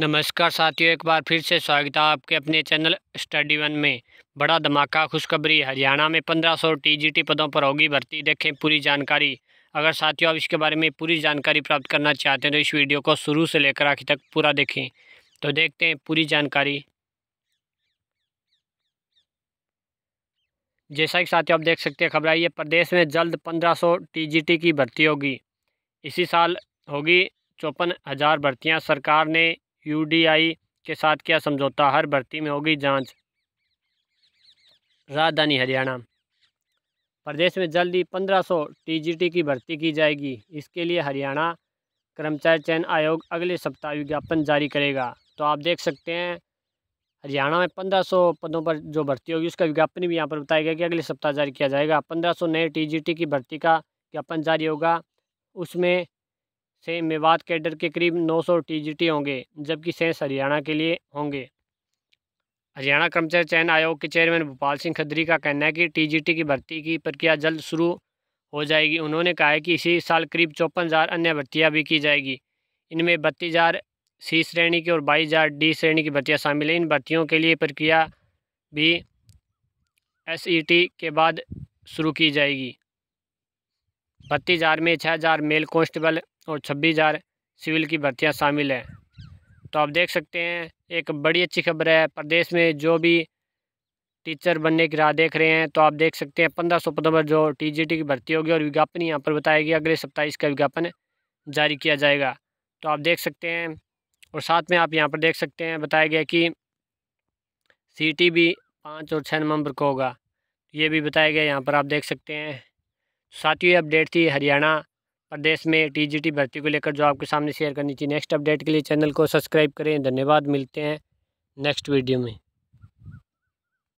नमस्कार साथियों एक बार फिर से स्वागत है आपके अपने चैनल स्टडी वन में बड़ा धमाका खुशखबरी हरियाणा में 1500 टीजीटी पदों पर होगी भर्ती देखें पूरी जानकारी अगर साथियों आप इसके बारे में पूरी जानकारी प्राप्त करना चाहते हैं तो इस वीडियो को शुरू से लेकर आखिर तक पूरा देखें तो देखते हैं पूरी जानकारी जैसा कि साथियों आप देख सकते हैं खबर आई है प्रदेश में जल्द पंद्रह सौ की भर्ती होगी इसी साल होगी चौपन हज़ार भर्तियाँ सरकार ने यूडीआई के साथ किया समझौता हर भर्ती में होगी जांच राजधानी हरियाणा प्रदेश में जल्द ही 1500 टीजीटी की भर्ती की जाएगी इसके लिए हरियाणा कर्मचारी चयन आयोग अगले सप्ताह विज्ञापन जारी करेगा तो आप देख सकते हैं हरियाणा में 1500 पदों पर जो भर्ती होगी उसका विज्ञापन भी यहाँ पर बताया गया कि अगले सप्ताह जारी किया जाएगा 1500 नए टीजीटी की भर्ती का ज्ञापन जारी होगा उसमें से मेवात कैडर के करीब 900 सौ होंगे जबकि सेंस हरियाणा के लिए होंगे हरियाणा कर्मचारी चयन आयोग के चेयरमैन भोपाल सिंह खदरी का कहना है कि टीजीटी की भर्ती की प्रक्रिया जल्द शुरू हो जाएगी उन्होंने कहा है कि इसी साल करीब चौपन हज़ार अन्य भर्तियाँ भी की जाएगी इनमें बत्तीस हज़ार सी श्रेणी की और बाईस हज़ार डी श्रेणी की भर्तियाँ शामिल हैं इन भर्तियों के लिए प्रक्रिया भी एस के बाद शुरू की जाएगी बत्तीस हज़ार में छः हज़ार मेल कॉन्स्टेबल और छब्बीस हज़ार सिविल की भर्तियाँ शामिल हैं तो आप देख सकते हैं एक बड़ी अच्छी खबर है प्रदेश में जो भी टीचर बनने की राह देख रहे हैं तो आप देख सकते हैं पंद्रह सौ पर जो टी की भर्ती होगी और विज्ञापन यहाँ पर बताया गया अगले सप्ताह इसका विज्ञापन जारी किया जाएगा तो आप देख सकते हैं और साथ में आप यहाँ पर देख सकते हैं बताया गया कि सीटी भी पाँच और छः नवंबर को होगा ये भी बताया गया यहाँ पर आप देख सकते हैं सातवीं अपडेट थी हरियाणा प्रदेश में टीजीटी भर्ती को लेकर जो आपके सामने शेयर करनी चाहिए नेक्स्ट अपडेट के लिए चैनल को सब्सक्राइब करें धन्यवाद मिलते हैं नेक्स्ट वीडियो में